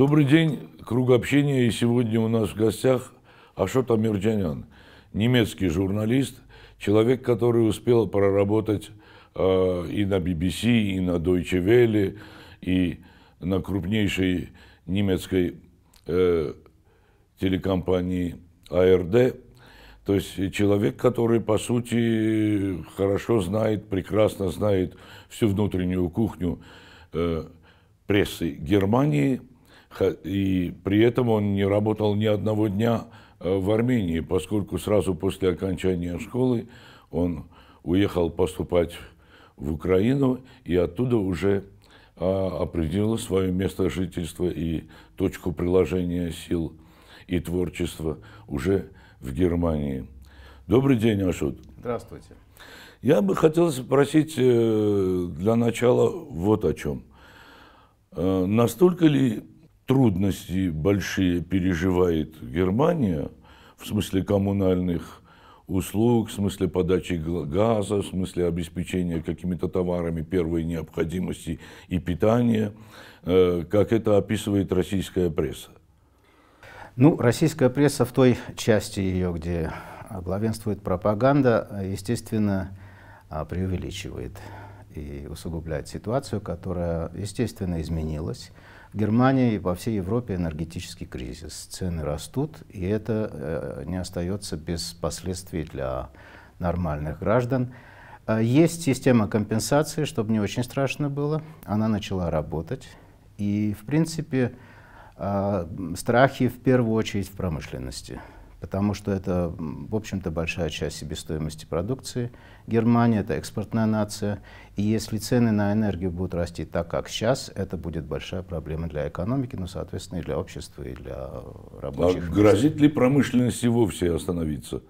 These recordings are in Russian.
Добрый день, круг общения. И сегодня у нас в гостях Ашот Амирджанян, немецкий журналист, человек, который успел проработать э, и на BBC, и на Deutsche Welle, и на крупнейшей немецкой э, телекомпании АРД. То есть человек, который, по сути, хорошо знает, прекрасно знает всю внутреннюю кухню э, прессы Германии – и при этом он не работал ни одного дня э, в Армении, поскольку сразу после окончания школы он уехал поступать в Украину и оттуда уже а, определил свое место жительства и точку приложения сил и творчества уже в Германии. Добрый день, Ашут. Здравствуйте. Я бы хотел спросить э, для начала вот о чем. Э, настолько ли трудности большие переживает Германия, в смысле коммунальных услуг, в смысле подачи газа, в смысле обеспечения какими-то товарами первой необходимости и питания, э, как это описывает российская пресса. Ну, российская пресса в той части ее, где главенствует пропаганда, естественно, а, преувеличивает и усугубляет ситуацию, которая, естественно, изменилась. Германии и по всей Европе энергетический кризис. Цены растут, и это э, не остается без последствий для нормальных граждан. Э, есть система компенсации, чтобы не очень страшно было. Она начала работать. И, в принципе, э, страхи в первую очередь в промышленности потому что это, в общем-то, большая часть себестоимости продукции. Германия — это экспортная нация, и если цены на энергию будут расти так, как сейчас, это будет большая проблема для экономики, но, ну, соответственно, и для общества, и для а рабочих. А грозит ли промышленности вовсе остановиться?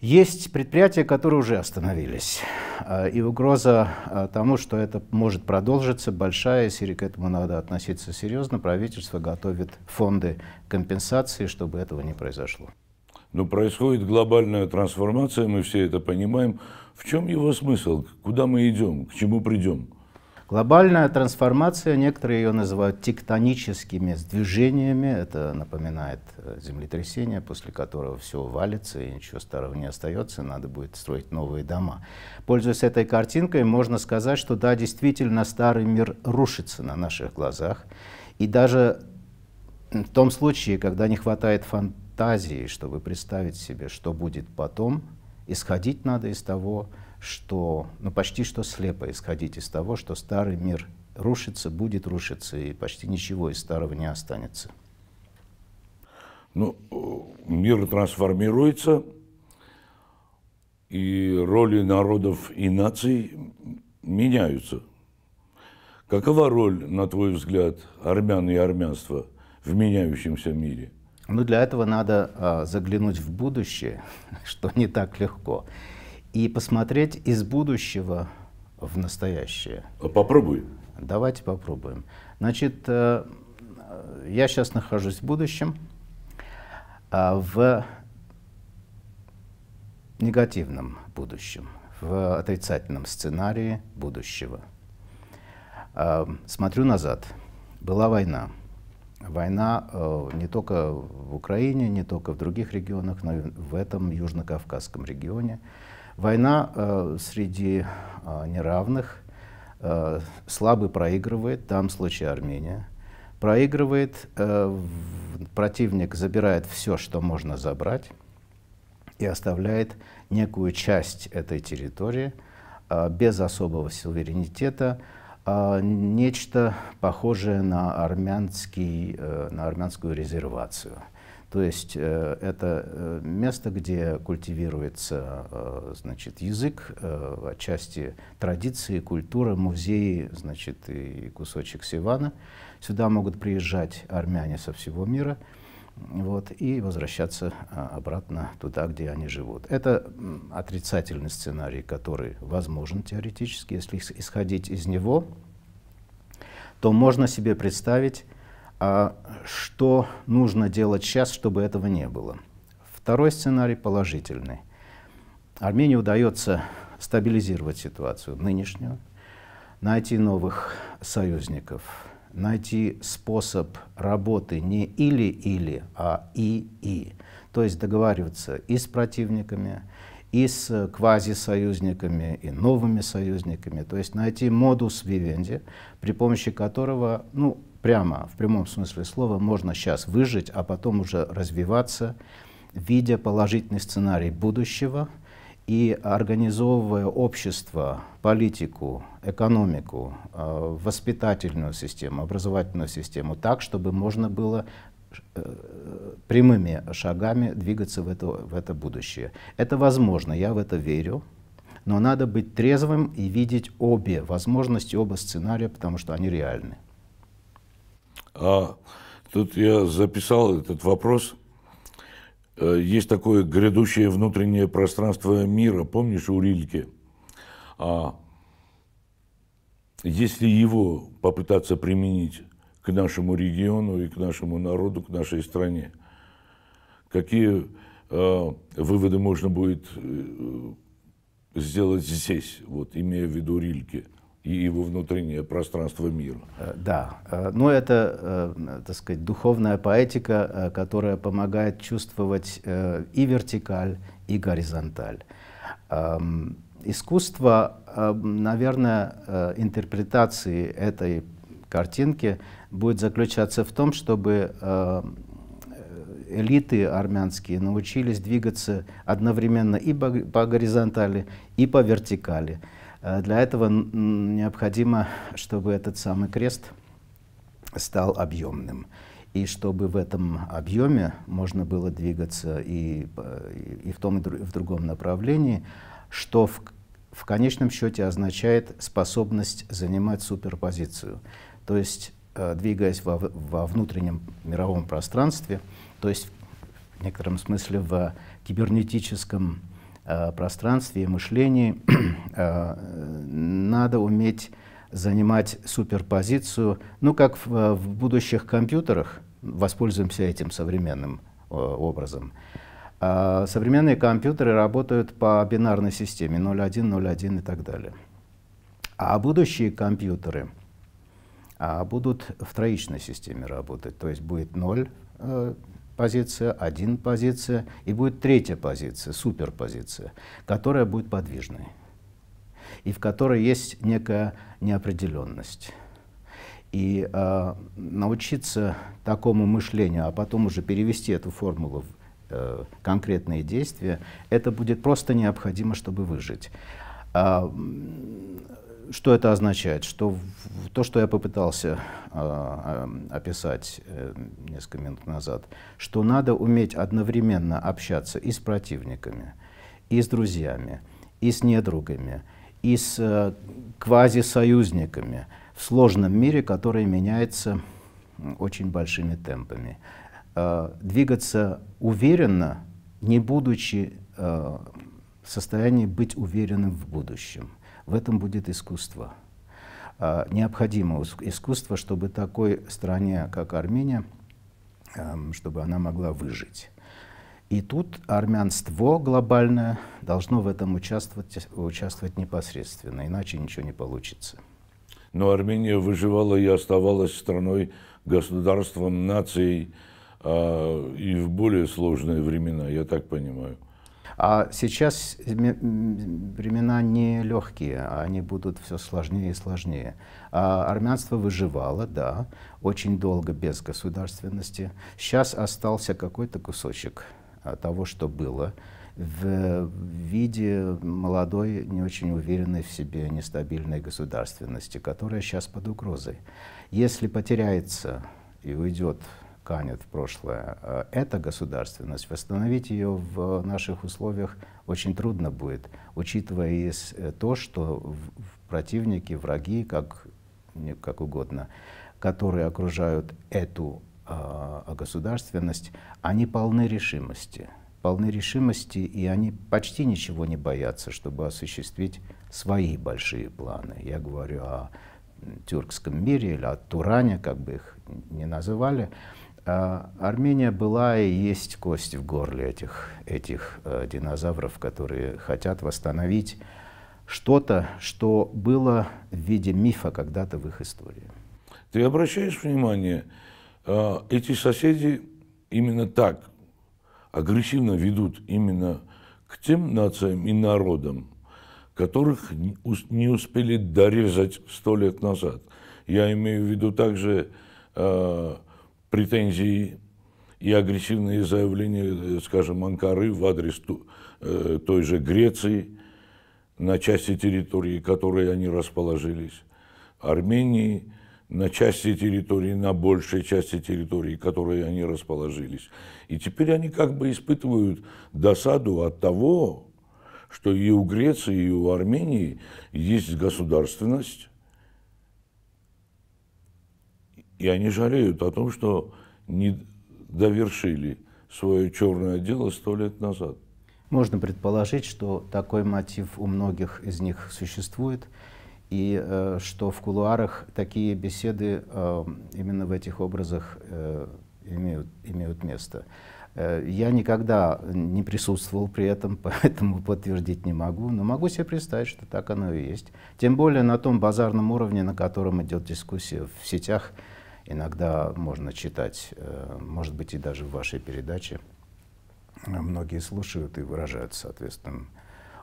Есть предприятия, которые уже остановились, а, и угроза а, тому, что это может продолжиться, большая, и к этому надо относиться серьезно. Правительство готовит фонды компенсации, чтобы этого не произошло. Но ну, происходит глобальная трансформация, мы все это понимаем. В чем его смысл? Куда мы идем? К чему придем? Глобальная трансформация, некоторые ее называют тектоническими сдвижениями, это напоминает э, землетрясение, после которого все валится и ничего старого не остается, надо будет строить новые дома. Пользуясь этой картинкой, можно сказать, что да, действительно старый мир рушится на наших глазах, и даже в том случае, когда не хватает фантазии, чтобы представить себе, что будет потом, исходить надо из того, что, ну, почти что слепо исходить из того, что старый мир рушится, будет рушиться, и почти ничего из старого не останется. Ну, мир трансформируется, и роли народов и наций меняются. Какова роль, на твой взгляд, армян и армянства в меняющемся мире? Ну, для этого надо а, заглянуть в будущее, что не так легко и посмотреть из будущего в настоящее. А попробуй. Давайте попробуем. Значит, э, я сейчас нахожусь в будущем, а, в негативном будущем, в отрицательном сценарии будущего. А, смотрю назад. Была война. Война э, не только в Украине, не только в других регионах, но и в этом Южно-Кавказском регионе. Война э, среди э, неравных. Э, слабый проигрывает, там случае Армения. Проигрывает, э, противник забирает все, что можно забрать, и оставляет некую часть этой территории э, без особого суверенитета, э, нечто похожее на, армянский, э, на армянскую резервацию – то есть э, это э, место, где культивируется э, значит, язык, отчасти традиции, культуры, музеи значит, и кусочек Сивана. Сюда могут приезжать армяне со всего мира вот, и возвращаться а, обратно туда, где они живут. Это отрицательный сценарий, который возможен теоретически. Если исходить из него, то можно себе представить а что нужно делать сейчас, чтобы этого не было. Второй сценарий положительный. Армении удается стабилизировать ситуацию нынешнюю, найти новых союзников, найти способ работы не или-или, а и-и. То есть договариваться и с противниками, и с квазисоюзниками, и новыми союзниками. То есть найти модус вивенди, при помощи которого ну, прямо, в прямом смысле слова, можно сейчас выжить, а потом уже развиваться, видя положительный сценарий будущего и организовывая общество, политику, экономику, э, воспитательную систему, образовательную систему так, чтобы можно было э, прямыми шагами двигаться в это, в это будущее. Это возможно, я в это верю, но надо быть трезвым и видеть обе возможности, оба сценария, потому что они реальны. А тут я записал этот вопрос. Э, есть такое грядущее внутреннее пространство мира, помнишь, у Рильке? А если его попытаться применить к нашему региону и к нашему народу, к нашей стране, какие э, выводы можно будет э, сделать здесь, вот, имея в виду Рильке? и его внутреннее пространство мира. Э, да, э, но это, э, так сказать, духовная поэтика, которая помогает чувствовать и вертикаль, и горизонталь. Эм, искусство, наверное, интерпретации этой картинки будет заключаться в том, чтобы элиты армянские научились двигаться одновременно и по горизонтали, и по вертикали. Э, для этого необходимо, чтобы этот самый крест стал объемным. И чтобы в этом объеме можно было двигаться и, э, и в том, и в другом направлении, что в, в конечном счете означает способность занимать суперпозицию. То есть, э, двигаясь во, во внутреннем мировом пространстве, то есть в некотором смысле в кибернетическом пространстве, Э, пространстве и мышлении, э, надо уметь занимать суперпозицию, ну как в, э, в будущих компьютерах, воспользуемся этим современным образом. Современные компьютеры работают по бинарной системе 0.1, 0.1 и так далее. А будущие компьютеры а, будут в троичной системе работать, то есть будет 0 позиция, один позиция, и будет третья позиция, суперпозиция, которая будет подвижной, и в которой есть некая неопределенность. И э, научиться такому мышлению, а потом уже перевести эту формулу в э, конкретные действия, это будет просто необходимо, чтобы выжить. А, что это означает? Что то, что я попытался а, а, описать э, несколько минут назад, что надо уметь одновременно общаться и с противниками, и с друзьями, и с недругами, и с э, квазисоюзниками в сложном мире, который меняется очень большими темпами. А, двигаться уверенно, не будучи э, в состоянии быть уверенным в будущем. В этом будет искусство. Э, необходимо искусство, чтобы такой стране, как Армения, эм, чтобы она могла выжить. И тут армянство глобальное должно в этом участвовать, участвовать непосредственно, иначе ничего не получится. Но Армения выживала и оставалась страной, государством, нацией э, и в более сложные времена, я так понимаю. А сейчас времена не легкие, а они будут все сложнее и сложнее. А армянство выживало, да, очень долго без государственности. Сейчас остался какой-то кусочек а, того, что было в виде молодой, не очень уверенной в себе, нестабильной государственности, которая сейчас под угрозой. Если потеряется и уйдет канет в прошлое, э, эта государственность, восстановить ее в наших условиях очень трудно будет, учитывая э, то, что противники, враги, как, как угодно, которые окружают эту э, государственность, они полны решимости. Полны решимости, и они почти ничего не боятся, чтобы осуществить свои большие планы. Я говорю о тюркском мире или о Туране, как бы их ни называли. А, Армения была и есть кость в горле этих, этих э, динозавров, которые хотят восстановить что-то, что было в виде мифа когда-то в их истории. Ты обращаешь внимание, э, эти соседи именно так агрессивно ведут именно к тем нациям и народам, которых не успели дорезать сто лет назад. Я имею в виду также э, претензии и агрессивные заявления, э, скажем, Анкары в адрес э, той же Греции на части территории, которой они расположились, Армении на части территории, на большей части территории, которой они расположились. И теперь они как бы испытывают досаду от того, что и у Греции, и у Армении есть государственность, и они жалеют о том, что не довершили свое черное дело сто лет назад. Можно предположить, что такой мотив у многих из них существует, и э, что в кулуарах такие беседы э, именно в этих образах э, имеют, имеют место. Э, я никогда не присутствовал при этом, поэтому подтвердить не могу, но могу себе представить, что так оно и есть. Тем более на том базарном уровне, на котором идет дискуссия в сетях, Иногда можно читать, э, может быть, и даже в вашей передаче. Многие слушают и выражают соответственным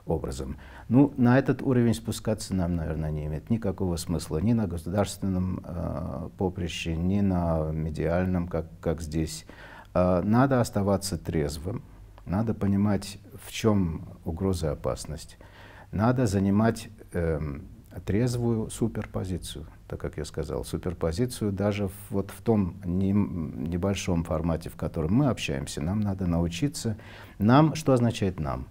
образом. Ну, на этот уровень спускаться нам, наверное, не имеет никакого смысла ни на государственном э, поприще, ни на медиальном, как, как здесь. Э, надо оставаться трезвым, надо понимать, в чем угроза и опасность. Надо занимать э, трезвую суперпозицию, так как я сказал, суперпозицию даже вот в том не, небольшом формате, в котором мы общаемся, нам надо научиться. Нам, что означает нам?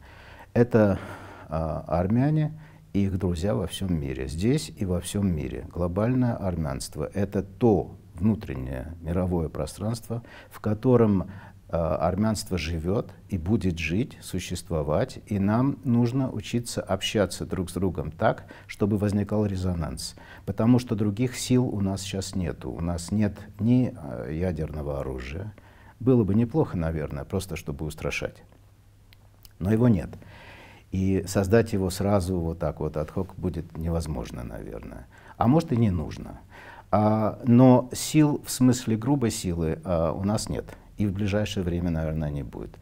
Это а, армяне и их друзья во всем мире, здесь и во всем мире. Глобальное армянство — это то внутреннее мировое пространство, в котором Э, армянство живет и будет жить, существовать, и нам нужно учиться общаться друг с другом так, чтобы возникал резонанс. Потому что других сил у нас сейчас нету. У нас нет ни э, ядерного оружия. Было бы неплохо, наверное, просто чтобы устрашать. Но его нет. И создать его сразу вот так вот отхок будет невозможно, наверное. А может и не нужно. А, но сил в смысле грубой силы а, у нас нет и в ближайшее время, наверное, не будет.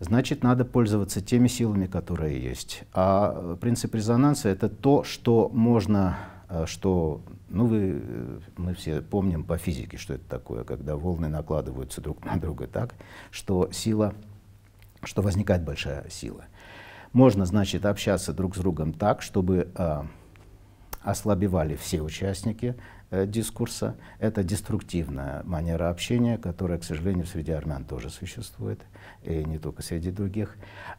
Значит, надо пользоваться теми силами, которые есть. А э, принцип резонанса — это то, что можно, э, что, ну, вы, э, мы все помним по физике, что это такое, когда волны накладываются друг на друга так, что сила, что возникает большая сила. Можно, значит, общаться друг с другом так, чтобы а, ослабевали все участники, Э, дискурса. Это деструктивная манера общения, которая, к сожалению, среди армян тоже существует, и не только среди других.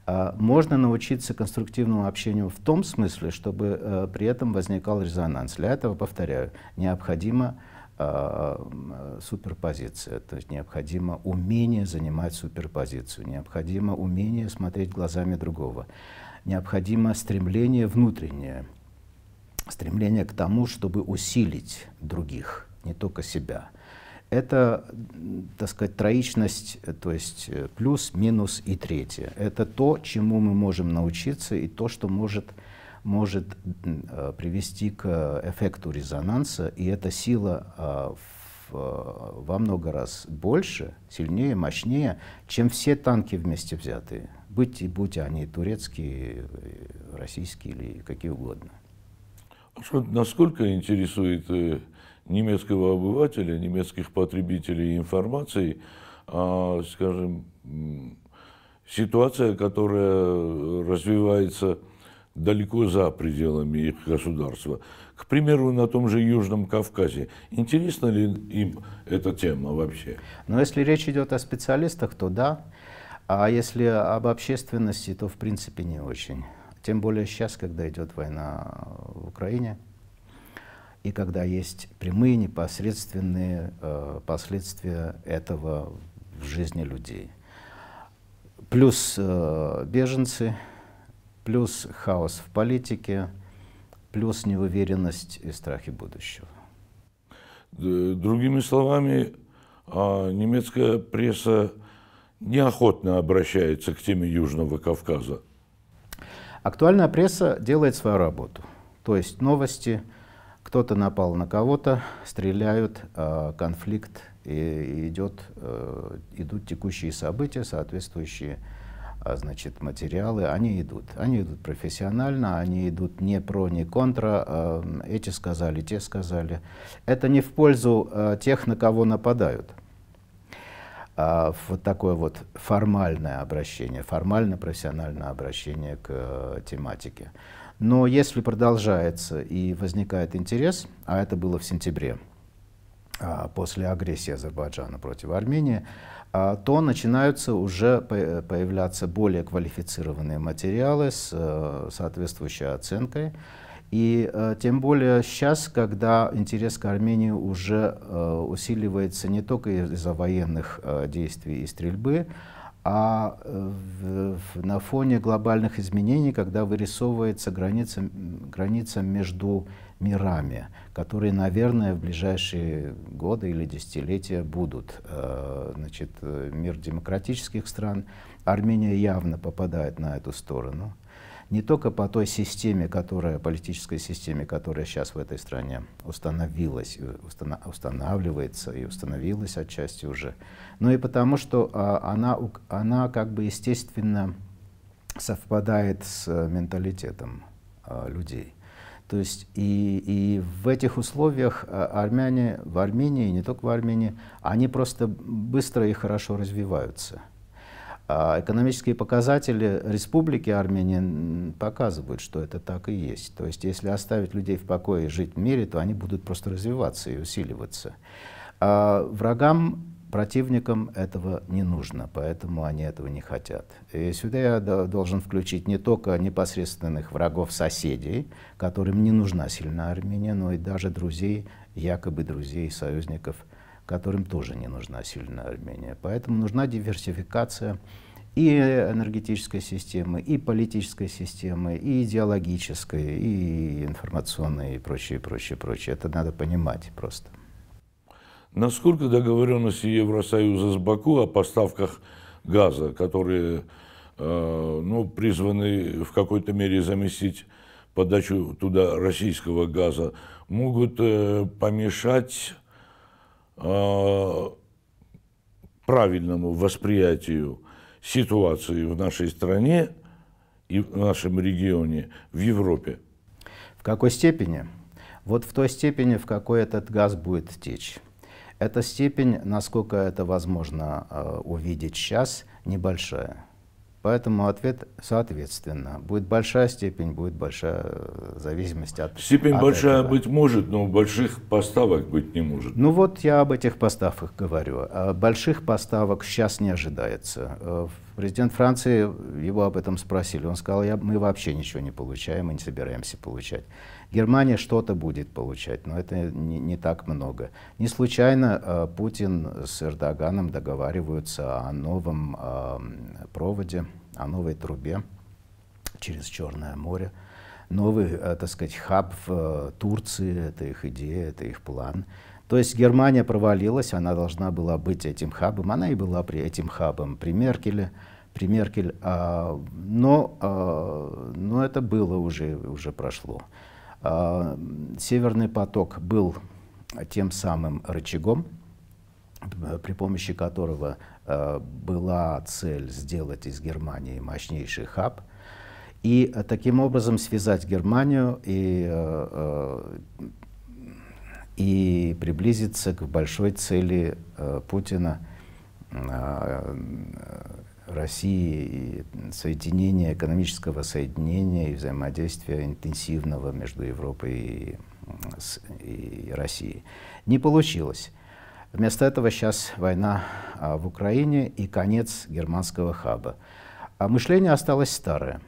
А, можно научиться конструктивному общению в том смысле, чтобы э, при этом возникал резонанс. Для этого, повторяю, необходимо а, суперпозиция. То есть необходимо умение занимать суперпозицию, необходимо умение смотреть глазами другого, необходимо стремление внутреннее – стремление к тому, чтобы усилить других, не только себя. Это, так сказать, троичность, э, то есть э, плюс, минус и третье. Это то, чему мы можем научиться и то, что может, может э, привести к эффекту резонанса. И эта сила а, в, во много раз больше, сильнее, мощнее, чем все танки вместе взятые. Будь, будь они турецкие, российские или какие угодно. Что, насколько интересует э, немецкого обывателя, немецких потребителей информации, а, скажем, ситуация, которая э, развивается далеко за пределами их государства. К примеру, на том же Южном Кавказе. Интересна ли им эта тема вообще? Но ну, если речь идет о специалистах, то да. А если об общественности, то в принципе не очень. Тем более сейчас, когда идет война в Украине, и когда есть прямые непосредственные э, последствия этого в жизни людей. Плюс э, беженцы, плюс хаос в политике, плюс неуверенность и страхи будущего. Другими словами, а, немецкая пресса неохотно обращается к теме Южного Кавказа. Актуальная пресса делает свою работу. То есть новости, кто-то напал на кого-то, стреляют, а, конфликт, и идет, э, идут текущие события, соответствующие а, значит, материалы, они идут. Они идут профессионально, они идут не про, не контра, а, эти сказали, те сказали. Это не в пользу тех, на кого нападают а вот такое вот формальное обращение, формально-профессиональное обращение к э, тематике. Но если продолжается и возникает интерес, а это было в сентябре, а, после агрессии Азербайджана против Армении, а, то начинаются уже э, появляться более квалифицированные материалы с э, соответствующей оценкой. И э, тем более сейчас, когда интерес к Армении уже э, усиливается не только из-за военных э, действий и стрельбы, а э, в, в, на фоне глобальных изменений, когда вырисовывается граница, граница между мирами, которые, наверное, в ближайшие годы или десятилетия будут. Э, значит, э, мир демократических стран, Армения явно попадает на эту сторону не только по той системе, которая, политической системе, которая сейчас в этой стране установилась, устанавливается и установилась отчасти уже, но и потому, что а, она, она как бы естественно совпадает с менталитетом а, людей. То есть и, и в этих условиях а, армяне в Армении, не только в Армении, они просто быстро и хорошо развиваются. А экономические показатели Республики Армения показывают, что это так и есть. То есть, если оставить людей в покое и жить в мире, то они будут просто развиваться и усиливаться. А врагам, противникам этого не нужно, поэтому они этого не хотят. И сюда я должен включить не только непосредственных врагов соседей, которым не нужна сильная Армения, но и даже друзей, якобы друзей союзников Армении которым тоже не нужна сильная Армения. Поэтому нужна диверсификация и энергетической системы, и политической системы, и идеологической, и информационной, и прочее, прочее, прочее. Это надо понимать просто. Насколько договоренности Евросоюза с Баку о поставках газа, которые э, ну, призваны в какой-то мере заместить подачу туда российского газа, могут э, помешать а, правильному восприятию ситуации в нашей стране и в нашем регионе, в Европе. В какой степени? Вот в той степени, в какой этот газ будет течь. Эта степень, насколько это возможно э, увидеть сейчас, небольшая. Поэтому ответ соответственно. Будет большая степень, будет большая э, зависимость от Степень от большая этого. быть может, но больших поставок быть не может. Ну вот я об этих поставках говорю. А больших поставок сейчас не ожидается. Э, президент Франции, его об этом спросили. Он сказал, я, мы вообще ничего не получаем и не собираемся получать. Германия что-то будет получать, но это не, не так много. Не случайно э, Путин с Эрдоганом договариваются о новом э, проводе, о новой трубе через Черное море. Новый, э, так сказать, хаб в э, Турции, это их идея, это их план. То есть Германия провалилась, она должна была быть этим хабом, она и была при этим хабом при Меркеле, при Меркель, а, но, а, но это было уже, уже прошло. А, Северный поток был тем самым рычагом, при помощи которого а, была цель сделать из Германии мощнейший хаб и а, таким образом связать Германию и, и приблизиться к большой цели Путина России и соединение, экономического соединения и взаимодействия интенсивного между Европой и, и Россией. Не получилось. Вместо этого сейчас война а, в Украине и конец германского хаба. А мышление осталось старое.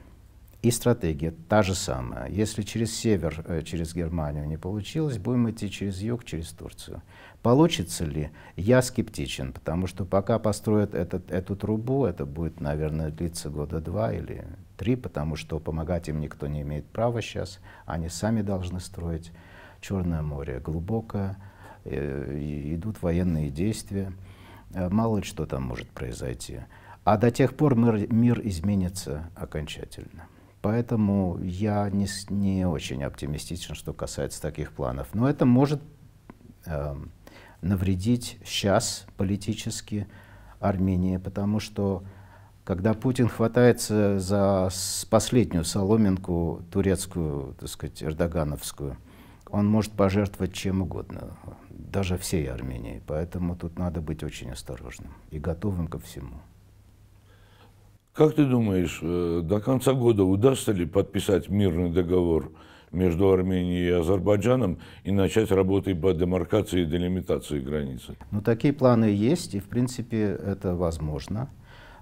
И стратегия та же самая. Если через север, э, через Германию не получилось, будем идти через юг, через Турцию. Получится ли? Я скептичен, потому что пока построят этот, эту трубу, это будет, наверное, длиться года два или три, потому что помогать им никто не имеет права сейчас. Они сами должны строить. Черное море глубокое, э, идут военные действия. Э, мало ли что там может произойти. А до тех пор мир, мир изменится окончательно. Поэтому я не, не очень оптимистичен, что касается таких планов. Но это может э, навредить сейчас политически Армении, потому что когда Путин хватается за последнюю соломинку турецкую, так сказать, эрдогановскую, он может пожертвовать чем угодно, даже всей Армении. Поэтому тут надо быть очень осторожным и готовым ко всему. Как ты думаешь, э, до конца года удастся ли подписать мирный договор между Арменией и Азербайджаном и начать работы по демаркации и делимитации границы. Ну, такие планы есть, и, в принципе, это возможно.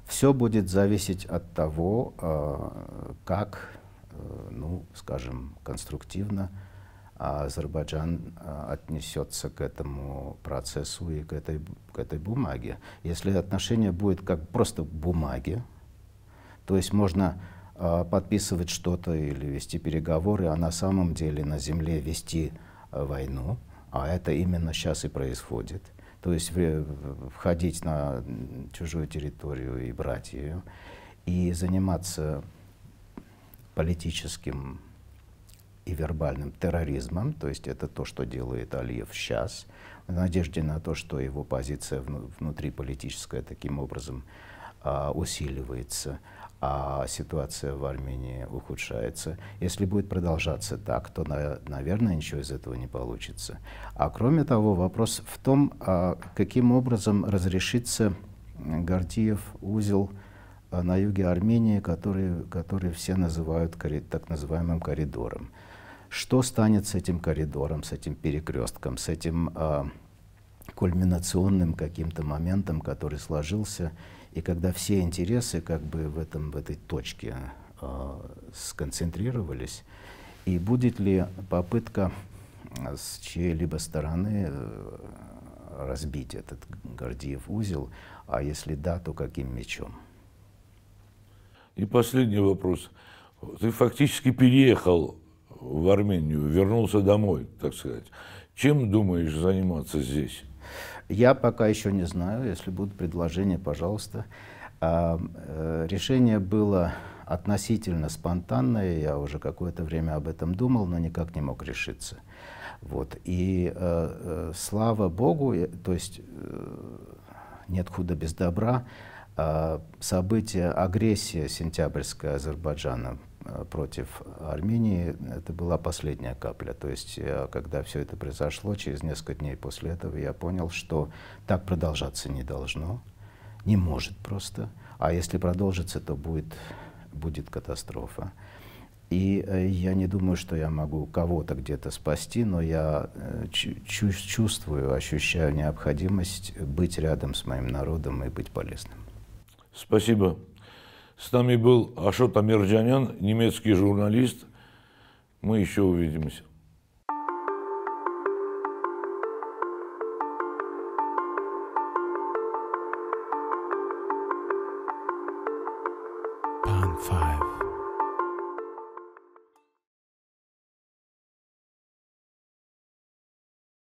Все будет зависеть от того, а, как, э, ну, скажем, конструктивно а, Азербайджан а, отнесется к этому процессу и к этой, к этой бумаге. Если отношение будет как просто к бумаге, то есть можно а, подписывать что-то или вести переговоры, а на самом деле на земле вести а, войну, а это именно сейчас и происходит. То есть входить на чужую территорию и брать ее, и заниматься политическим и вербальным терроризмом, то есть это то, что делает Алиев сейчас, в надежде на то, что его позиция внутриполитическая таким образом а, усиливается, а ситуация в Армении ухудшается. Если будет продолжаться так, то, наверное, ничего из этого не получится. А кроме того, вопрос в том, а, каким образом разрешится Гордиев узел а, на юге Армении, который, который все называют так называемым коридором. Что станет с этим коридором, с этим перекрестком, с этим кульминационным каким-то моментом, который сложился, и когда все интересы как бы в, этом, в этой точке э, сконцентрировались, и будет ли попытка а, с чьей-либо стороны э, разбить этот Гордиев узел, а если да, то каким мечом? И последний вопрос. Ты фактически переехал в Армению, вернулся домой, так сказать. Чем думаешь заниматься здесь? Я пока еще не знаю. Если будут предложения, пожалуйста. А, э, решение было относительно спонтанное. Я уже какое-то время об этом думал, но никак не мог решиться. Вот. И э, э, слава Богу, то есть нет худа без добра, э, а, событие агрессия сентябрьская Азербайджана Э, против Армении, это была последняя капля. То есть, э, когда все это произошло, через несколько дней после этого я понял, что так продолжаться не должно, не может просто. А если продолжится, то будет, будет катастрофа. И э, я не думаю, что я могу кого-то где-то спасти, но я чувствую, ощущаю необходимость быть рядом с моим народом и быть полезным. Спасибо. С нами был Ашот Амирджанян, немецкий журналист. Мы еще увидимся.